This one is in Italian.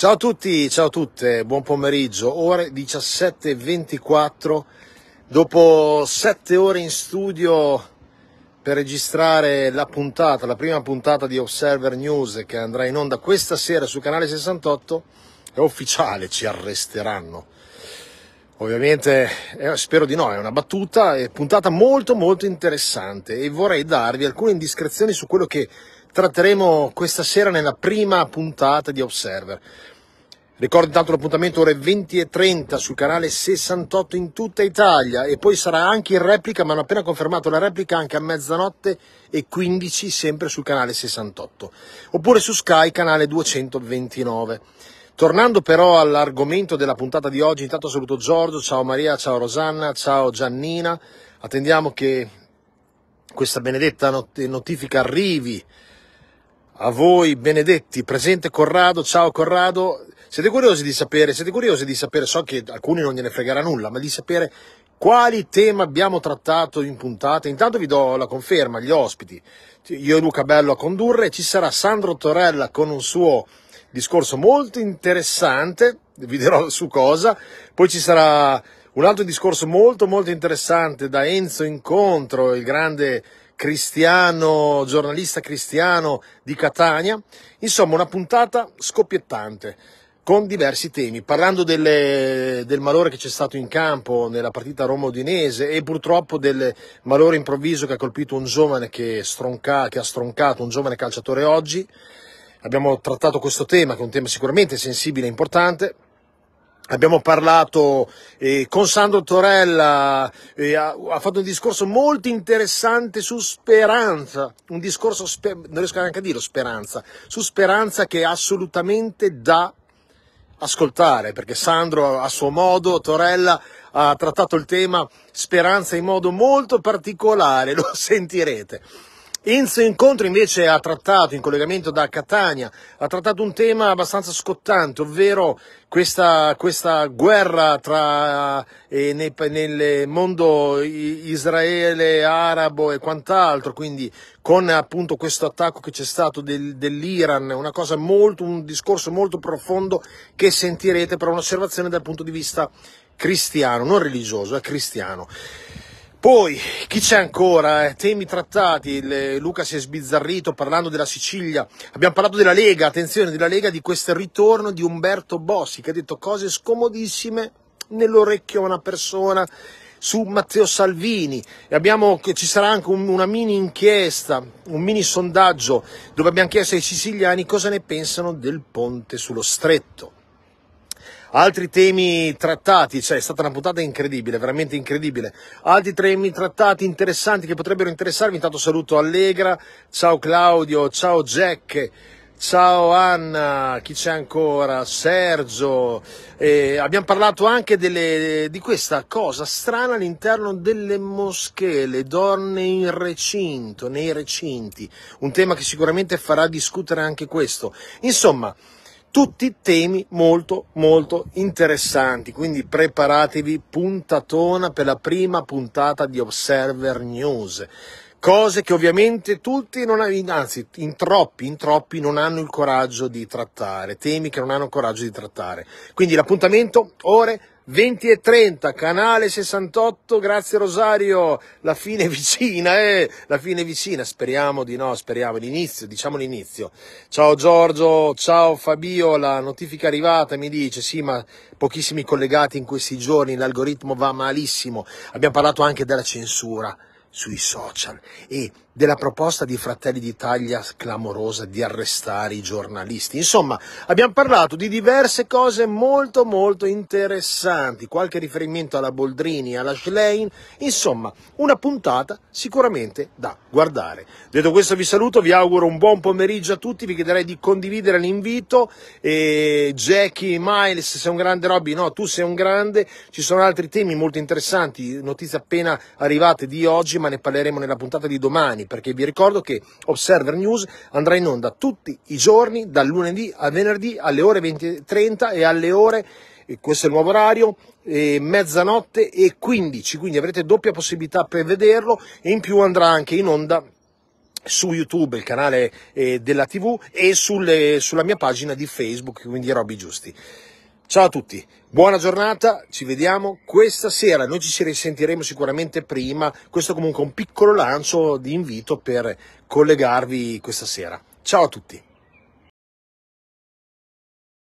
Ciao a tutti, ciao a tutte, buon pomeriggio, ore 17.24, dopo sette ore in studio per registrare la puntata, la prima puntata di Observer News che andrà in onda questa sera su canale 68, è ufficiale, ci arresteranno. Ovviamente eh, spero di no, è una battuta, è puntata molto molto interessante e vorrei darvi alcune indiscrezioni su quello che tratteremo questa sera nella prima puntata di Observer. Ricordo intanto l'appuntamento ore 20.30 sul canale 68 in tutta Italia e poi sarà anche in replica, ma hanno appena confermato la replica anche a mezzanotte e 15 sempre sul canale 68, oppure su Sky canale 229. Tornando però all'argomento della puntata di oggi, intanto saluto Giorgio, ciao Maria, ciao Rosanna, ciao Giannina, attendiamo che questa benedetta notifica arrivi a voi benedetti, presente Corrado, ciao Corrado, siete curiosi di sapere, siete curiosi di sapere, so che alcuni non gliene fregherà nulla, ma di sapere quali temi abbiamo trattato in puntata. Intanto vi do la conferma, gli ospiti, io e Luca Bello a condurre, ci sarà Sandro Torella con un suo discorso molto interessante, vi dirò su cosa, poi ci sarà un altro discorso molto molto interessante da Enzo Incontro, il grande cristiano, giornalista cristiano di Catania. Insomma, una puntata scoppiettante con diversi temi, parlando delle, del malore che c'è stato in campo nella partita Roma-Udinese e purtroppo del malore improvviso che ha colpito un giovane che, stronca, che ha stroncato un giovane calciatore oggi. Abbiamo trattato questo tema, che è un tema sicuramente sensibile e importante, Abbiamo parlato eh, con Sandro Torella, eh, ha, ha, fatto un discorso molto interessante su speranza, un discorso, sper- non riesco neanche a dirlo, speranza, su speranza che è assolutamente da ascoltare, perché Sandro a suo modo, Torella ha trattato il tema speranza in modo molto particolare, lo sentirete. Enzo Incontro invece ha trattato, in collegamento da Catania, ha trattato un tema abbastanza scottante, ovvero questa, questa guerra tra, eh, nei, nel mondo israele, arabo e quant'altro, quindi con appunto questo attacco che c'è stato del, dell'Iran, una cosa molto, un discorso molto profondo che sentirete per un'osservazione dal punto di vista cristiano, non religioso, è eh, cristiano. Poi, chi c'è ancora? Eh? Temi trattati, le... Eh, Luca si è sbizzarrito parlando della Sicilia, abbiamo parlato della Lega, attenzione, della Lega di questo ritorno di Umberto Bossi che ha detto cose scomodissime nell'orecchio a una persona su Matteo Salvini abbiamo, ci sarà anche un, una mini inchiesta, un mini sondaggio dove abbiamo chiesto ai siciliani cosa ne pensano del ponte sullo stretto altri temi trattati, cioè è stata una puntata incredibile, veramente incredibile. Altri temi trattati interessanti che potrebbero interessarvi, intanto saluto Allegra, ciao Claudio, ciao Jack. Ciao Anna, chi c'è ancora? Sergio. Eh, abbiamo parlato anche delle, di questa cosa strana all'interno delle moschee, le donne in recinto, nei recinti. Un tema che sicuramente farà discutere anche questo. Insomma, tutti temi molto molto interessanti, quindi preparatevi puntatona per la prima puntata di Observer News cose che ovviamente tutti non anzi in troppi, in troppi non hanno il coraggio di trattare, temi che non hanno il coraggio di trattare. Quindi l'appuntamento ore 20 e 30, canale 68, grazie Rosario, la fine è vicina, eh, la fine è vicina, speriamo di no, speriamo, l'inizio, diciamo l'inizio. Ciao Giorgio, ciao Fabio, la notifica è arrivata mi dice, sì ma pochissimi collegati in questi giorni, l'algoritmo va malissimo, abbiamo parlato anche della censura sui social e della proposta di Fratelli d'Italia clamorosa di arrestare i giornalisti. Insomma, abbiamo parlato di diverse cose molto molto interessanti, qualche riferimento alla Boldrini, alla Schlein, insomma, una puntata sicuramente da guardare. Detto questo vi saluto, vi auguro un buon pomeriggio a tutti, vi chiederei di condividere l'invito e Jackie Miles, sei un grande Robby, no, tu sei un grande, ci sono altri temi molto interessanti, notizie appena arrivate di oggi, ma ne parleremo nella puntata di domani perché vi ricordo che Observer News andrà in onda tutti i giorni, dal lunedì al venerdì alle ore 20.30 e alle ore questo è il nuovo orario, eh, mezzanotte e 15, quindi avrete doppia possibilità per vederlo e in più andrà anche in onda su YouTube, il canale eh, della TV e sulle, sulla mia pagina di Facebook, quindi Robby Giusti. Ciao a tutti, buona giornata, ci vediamo questa sera, noi ci risentiremo sicuramente prima, questo comunque è un piccolo lancio di invito per collegarvi questa sera. Ciao a tutti.